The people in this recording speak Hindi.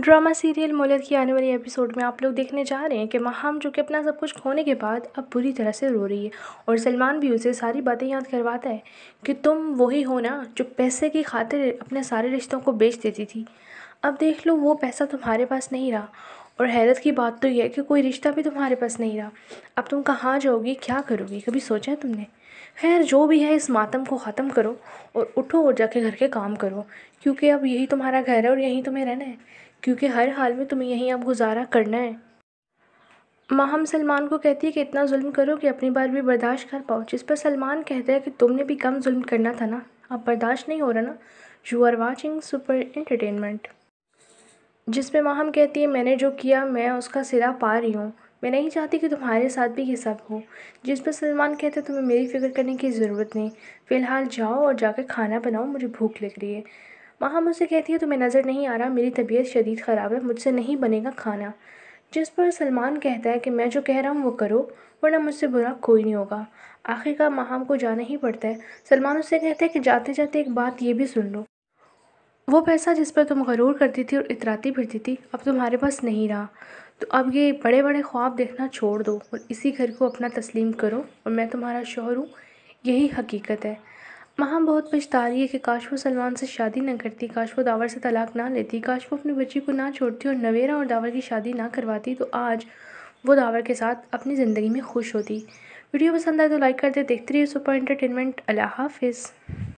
ड्रामा सीरियल मोलत की आने वाली एपिसोड में आप लोग देखने जा रहे हैं कि महाम जो कि अपना सब कुछ खोने के बाद अब बुरी तरह से रो रही है और सलमान भी उसे सारी बातें याद करवाता है कि तुम वही हो ना जो पैसे की खातिर अपने सारे रिश्तों को बेच देती थी अब देख लो वो पैसा तुम्हारे पास नहीं रहा और हैरत की बात तो यह है कि कोई रिश्ता भी तुम्हारे पास नहीं रहा अब तुम कहाँ जाओगी क्या करोगी कभी सोचा है तुमने खैर जो भी है इस मातम को ख़त्म करो और उठो और जाके घर के काम करो क्योंकि अब यही तुम्हारा घर है और यहीं तुम्हें रहना है क्योंकि हर हाल में तुम्हें यहीं अब गुजारा करना है माँ हम सलमान को कहती है कि इतना जुल्म करो कि अपनी बार भी बर्दाश्त कर पाओ जिस पर सलमान कहता है कि तुमने भी कम जुल्म करना था ना अब बर्दाश्त नहीं हो रहा ना you are watching super entertainment जिस पर माँ हम कहती है मैंने जो किया मैं उसका सिरा पा रही हूँ मैं नहीं चाहती कि तुम्हारे साथ भी ये सब हो जिस पर सलमान कहते तुम्हें मेरी फ़िक्र करने की ज़रूरत नहीं फ़िलहाल जाओ और जाकर खाना बनाओ मुझे भूख लग रही है माँ मुझसे कहती है तुम्हें नज़र नहीं आ रहा मेरी तबीयत शदीद ख़राब है मुझसे नहीं बनेगा खाना जिस पर सलमान कहता है कि मैं जो कह रहा हूँ वो करो वरना मुझसे बुरा कोई नहीं होगा आखिरकार माहम को जाना ही पड़ता है सलमान उससे कहता है कि जाते जाते एक बात ये भी सुन लो वो पैसा जिस पर तुम गरूर करती थी और इतराती फिरती थी अब तुम्हारे पास नहीं रहा तो अब ये बड़े बड़े ख्वाब देखना छोड़ दो और इसी घर को अपना तस्लीम करो और मैं तुम्हारा शोहर हूँ यही हकीकत है वहाँ बहुत पछता रही है कि काश वो सलमान से शादी ना करती काश वो दावर से तलाक ना लेती काश वो अपने बच्ची को ना छोड़ती और नवेरा और दावर की शादी ना करवाती तो आज वो दावर के साथ अपनी ज़िंदगी में खुश होती वीडियो पसंद आए तो लाइक कर दे देखते रहिए सुपर इंटरटेनमेंट अल्लाह हाफिज़